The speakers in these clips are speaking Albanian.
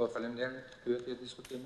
Po, falem njerë,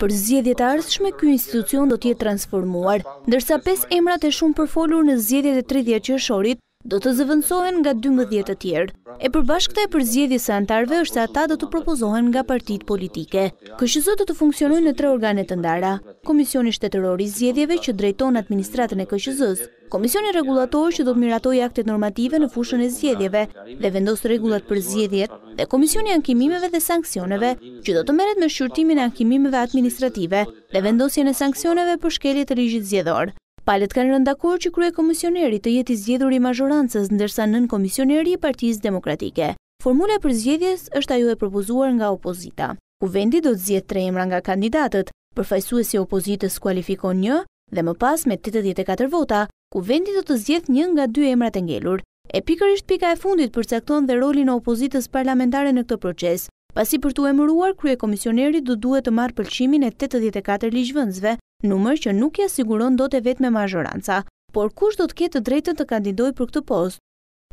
Për zjedhjet arshme, kjo institucion do tjetë transformuar, ndërsa 5 emrat e shumë përfolur në zjedhjet e 30 qërëshorit, do të zëvëndsohen nga 12 të tjerë, e përbashkëta e përzjedhje së antarve është se ata do të propozohen nga partit politike. Këshësot do të funksionojnë në tre organet të ndara, Komisioni Shtetërori Zjedhjeve që drejton administratën e këshëzës Komisioni regulatorë që do të miratoj aktet normative në fushën e zjedjeve dhe vendosë të për zjedjet dhe Komisioni ankimimeve dhe sankcioneve që do të meret me shqyrtimin ankimimeve administrative dhe vendosje në sankcioneve për shkelje të rizhjit zjedhor. Palet kanë rëndakor që krye komisioneri të jeti zjedhur i mazhorancës ndërsa nën komisioneri i partijës demokratike. Formule për zjedhjes është ajo e propozuar nga opozita. Kuvendi do të zjedhë tre nga kandidatët, përfajsu e si opozitës kualifikon një dhe më pas me 84 vota, ku vendit do të zjedh një nga dy emrat e ngelur. E ishtë pika e fundit përcakton dhe rolin e opozitës parlamentare në këtë proces, pasi për të emëruar, krye komisionerit du duhet të marë pëlqimin e 84 liqëvëndzve, numër që nuk ja siguron do të vetë me majoranca, por kush do të ketë të drejtën të kandidoj për këtë post?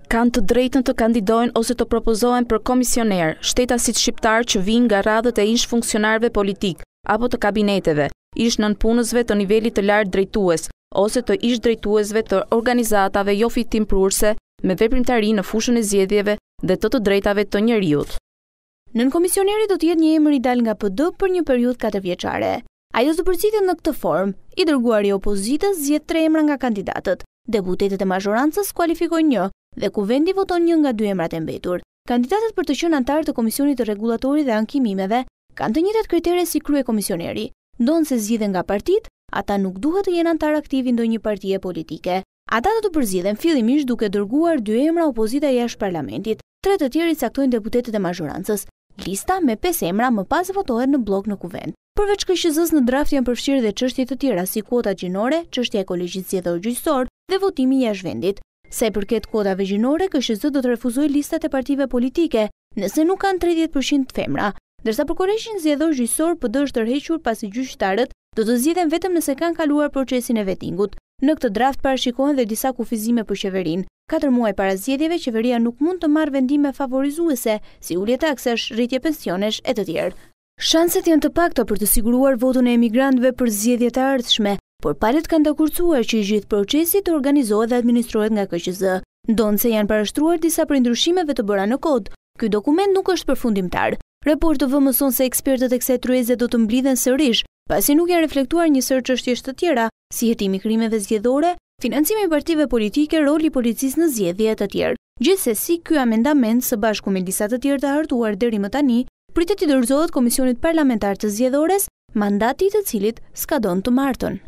Kanë të drejtën të kandidojnë ose të propozohen për komisioner, të shqiptar që vinë nga radhët e ishë funksionarve politik, apo të kabineteve, ishë nënpunësve të nivelit të lartë drejtues, ose të ish drejtuesve të organizatave jo fitim prurse me veprimtari në fushën e zjedjeve dhe të të drejtave të njeriut. Nën komisioneri do tjetë një emër i dal nga PD për një periud 4 vjeqare. Ajo së në këtë form, i dërguar i opozitës zjetë tre emra nga kandidatët, deputetet e majorancës kualifikojnë një dhe ku vendi voton një nga dy emrat e mbetur. Kandidatët për të qënë antarë të Komisionit të Regulatori dhe Ankimimeve kanë të njëtet kriterë si krye komisioneri, donë se nga partit ata nuk duhet të jenë antar aktiv i ndonjë partie politike. Ata do të përzidhen fillimisht duke dërguar dy emra opozita jashtë parlamentit. Tre të tjerë i caktojnë deputetët e mazhorancës. Lista me pesë emra më pas votohet në blok në kuvent. Përveç KQZ-s në draft janë përfshirë dhe çështjet e tjera si kuota gjinore, çështja e kolegjisë dhe gjyqësor dhe votimi jashtë vendit. Sa i përket kuotave gjinore, KQZ do të refuzojë listat e partive politike nëse nuk kanë 30% femra, ndërsa për kolegjin zgjedhor gjyqësor PD është tërhequr pasi gjyqtarët do të zhjithen vetëm nëse kanë kaluar procesin e vetingut. Në këtë draft parashikohen dhe disa kufizime për qeverin. 4 muaj para zhjithjeve, qeveria nuk mund të marrë vendime favorizuese, si ulje taksesh, rritje pensionesh e të tjerë. Shanset janë të pakta për të siguruar votën e emigrantve për zhjithje të ardhshme, por palet kanë të kurcuar që i gjithë procesit të organizohet dhe administrohet nga KQZ. Donë se janë parashtruar disa për indrushimeve të bëra në kod. Ky dokument nuk është përfundimtar. Raport të vëmëson se ekspertët e kse trueze do të mblidhen sërish Pasi nuk janë reflektuar një sër çështje të tjera, si hetimi krimeve zgjedhore, financimi i partive politike, roli i policisë në zgjedhje e të tjerë. Gjithsesi, ky amendament së bashku me disa të tjerë të hartuar deri më tani, pritet të dorëzohet Komisionit Parlamentar të Zgjedhores, mandati i të cilit skadon të martën.